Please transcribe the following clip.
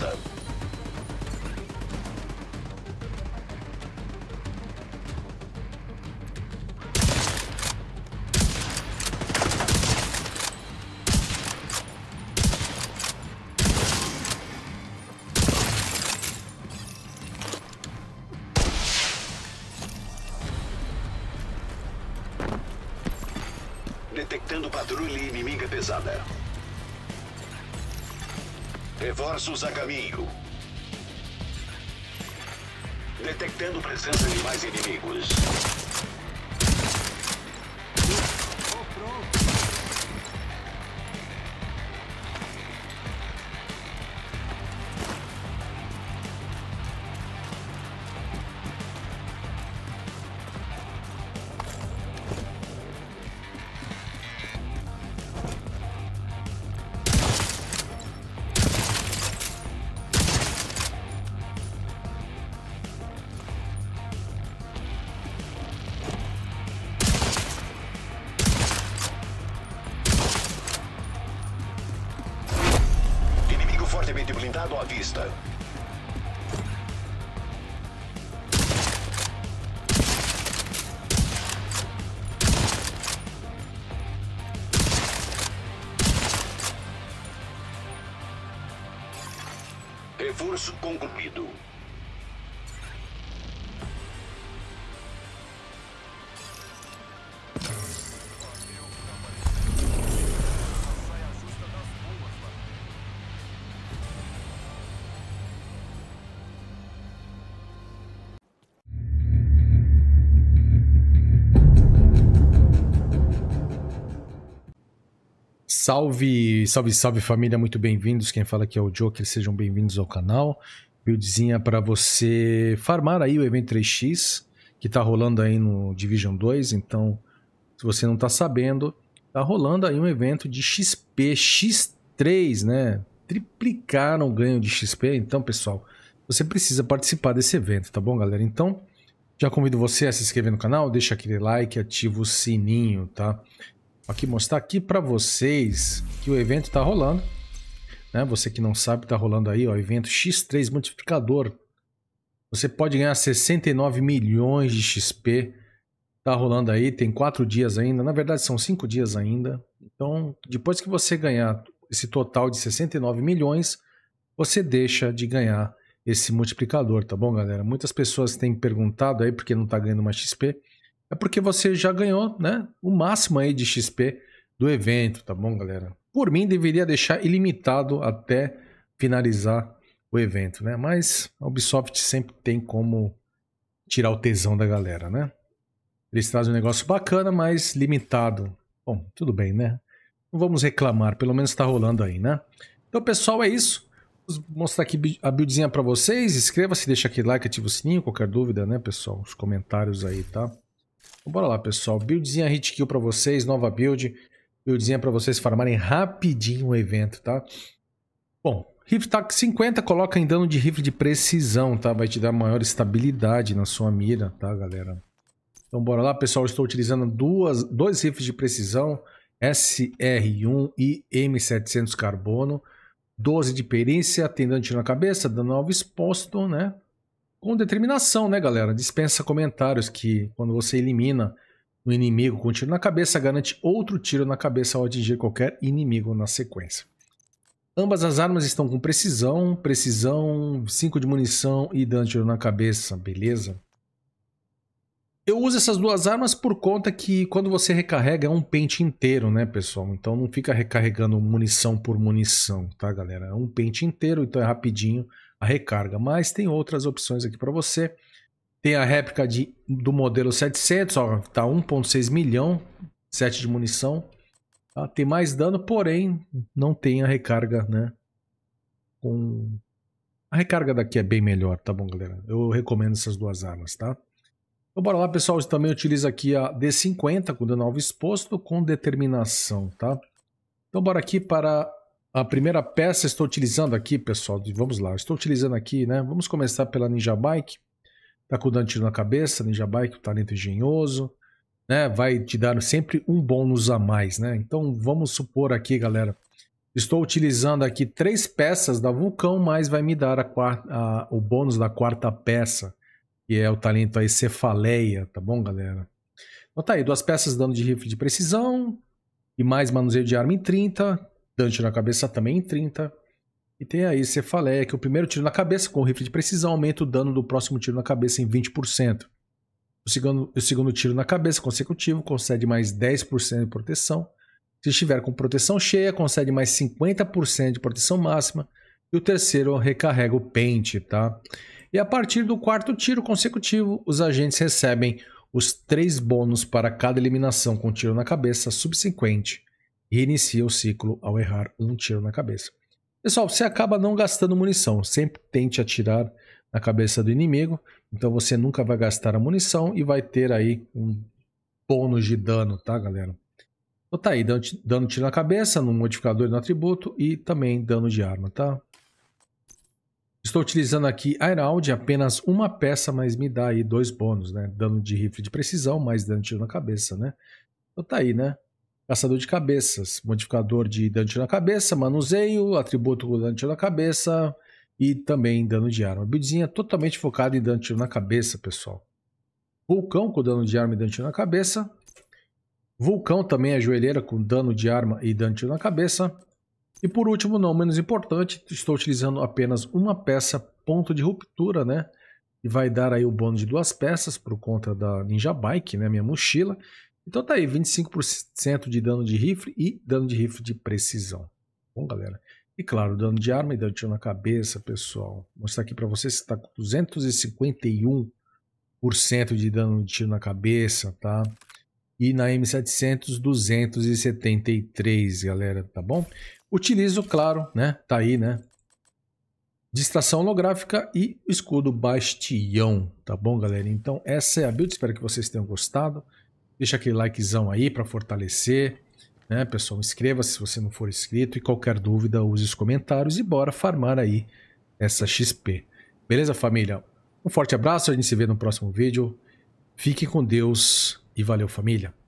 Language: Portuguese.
sabe? Detectando patrulha inimiga pesada. Reforços a caminho. Detectando presença de mais inimigos. Apartamento blindado à vista. Reforço concluído. Salve, salve, salve família, muito bem-vindos. Quem fala aqui é o Joker, sejam bem-vindos ao canal. Buildzinha para você farmar aí o evento 3x que tá rolando aí no Division 2. Então, se você não tá sabendo, tá rolando aí um evento de XP X3, né? Triplicaram o ganho de XP. Então, pessoal, você precisa participar desse evento, tá bom, galera? Então, já convido você a se inscrever no canal, deixa aquele like, ativa o sininho, tá? aqui mostrar tá aqui para vocês que o evento está rolando. Né? Você que não sabe, está rolando aí, o evento X3 multiplicador. Você pode ganhar 69 milhões de XP. Está rolando aí, tem quatro dias ainda. Na verdade, são cinco dias ainda. Então, depois que você ganhar esse total de 69 milhões, você deixa de ganhar esse multiplicador, tá bom, galera? Muitas pessoas têm perguntado aí porque não está ganhando mais XP é porque você já ganhou, né? O máximo aí de XP do evento, tá bom, galera? Por mim, deveria deixar ilimitado até finalizar o evento, né? Mas a Ubisoft sempre tem como tirar o tesão da galera, né? Eles trazem um negócio bacana, mas limitado. Bom, tudo bem, né? Não vamos reclamar, pelo menos tá rolando aí, né? Então, pessoal, é isso. Vou mostrar aqui a buildzinha para vocês. Inscreva-se, deixa aquele like, ativa o sininho, qualquer dúvida, né, pessoal? Os comentários aí, tá? Então, bora lá, pessoal. Buildzinha hit kill para vocês, nova build. Buildzinha para vocês farmarem rapidinho o evento, tá? Bom, tac 50 coloca em dano de rifle de precisão, tá? Vai te dar maior estabilidade na sua mira, tá, galera? Então bora lá, pessoal. estou utilizando duas, dois rifles de precisão, SR1 e M700 carbono. 12 de perícia, tem tiro na cabeça, dano alvo exposto, né? com determinação, né, galera? Dispensa comentários que quando você elimina um inimigo com um tiro na cabeça, garante outro tiro na cabeça ao atingir qualquer inimigo na sequência. Ambas as armas estão com precisão, precisão, 5 de munição e dano tiro na cabeça, beleza? Eu uso essas duas armas por conta que quando você recarrega é um pente inteiro, né, pessoal? Então não fica recarregando munição por munição, tá, galera? É um pente inteiro, então é rapidinho a recarga. Mas tem outras opções aqui para você. Tem a réplica de, do modelo 700, ó, tá 1.6 milhão, 7 de munição. Tá? Tem mais dano, porém não tem a recarga, né? Com... A recarga daqui é bem melhor, tá bom, galera? Eu recomendo essas duas armas, tá? Então bora lá, pessoal. Eu também utiliza aqui a D50 com dano alvo exposto com determinação, tá? Então bora aqui para a primeira peça estou utilizando aqui, pessoal. Vamos lá, estou utilizando aqui, né? Vamos começar pela Ninja Bike. Tá com o Dante na cabeça, Ninja Bike, o talento engenhoso, né? Vai te dar sempre um bônus a mais, né? Então vamos supor aqui, galera. Estou utilizando aqui três peças da Vulcão, mas vai me dar a quarta, a, o bônus da quarta peça, que é o talento aí Cefaleia, tá bom, galera? Então tá aí, duas peças dando de rifle de precisão e mais manuseio de arma em 30, dante na cabeça também em 30. E tem aí cefaleia, é que o primeiro tiro na cabeça com rifle de precisão aumenta o dano do próximo tiro na cabeça em 20%. O segundo, o segundo tiro na cabeça consecutivo concede mais 10% de proteção. Se estiver com proteção cheia, concede mais 50% de proteção máxima. E o terceiro recarrega o pente, tá? E a partir do quarto tiro consecutivo, os agentes recebem os três bônus para cada eliminação com tiro na cabeça subsequente reinicia o ciclo ao errar um tiro na cabeça. Pessoal, você acaba não gastando munição, sempre tente atirar na cabeça do inimigo, então você nunca vai gastar a munição e vai ter aí um bônus de dano, tá galera? Então tá aí, dando, dando tiro na cabeça, no modificador e no atributo e também dano de arma, tá? Estou utilizando aqui a Herald, apenas uma peça, mas me dá aí dois bônus, né? Dano de rifle de precisão, mais dano de tiro na cabeça, né? Então tá aí, né? Caçador de cabeças, modificador de dano na cabeça, manuseio, atributo com dano na cabeça e também dano de arma. Buildzinha totalmente focada em dano na cabeça, pessoal. Vulcão com dano de arma e dano na cabeça. Vulcão também é joelheira com dano de arma e dano na cabeça. E por último, não menos importante, estou utilizando apenas uma peça ponto de ruptura, né? E vai dar aí o bônus de duas peças por conta da Ninja Bike, né? Minha mochila. Então tá aí, 25% de dano de rifle e dano de rifle de precisão. Bom, galera. E claro, dano de arma e dano de tiro na cabeça, pessoal. Vou mostrar aqui para vocês que está com 251% de dano de tiro na cabeça, tá? E na M700, 273, galera, tá bom? Utilizo, claro, né? Tá aí, né? Distração holográfica e escudo bastião, tá bom, galera? Então, essa é a build. Espero que vocês tenham gostado. Deixa aquele likezão aí para fortalecer. Né, pessoal, inscreva-se se você não for inscrito e qualquer dúvida use os comentários e bora farmar aí essa XP. Beleza, família? Um forte abraço, a gente se vê no próximo vídeo. Fique com Deus e valeu, família.